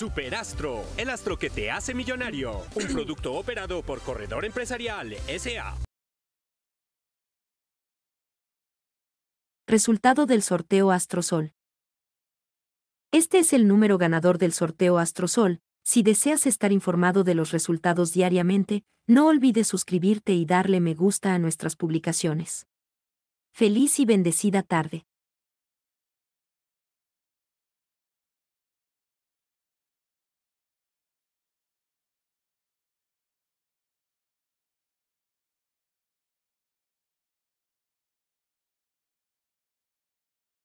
Superastro, el astro que te hace millonario. Un producto operado por Corredor Empresarial SA. Resultado del sorteo Astrosol. Este es el número ganador del sorteo Astrosol. Si deseas estar informado de los resultados diariamente, no olvides suscribirte y darle me gusta a nuestras publicaciones. Feliz y bendecida tarde.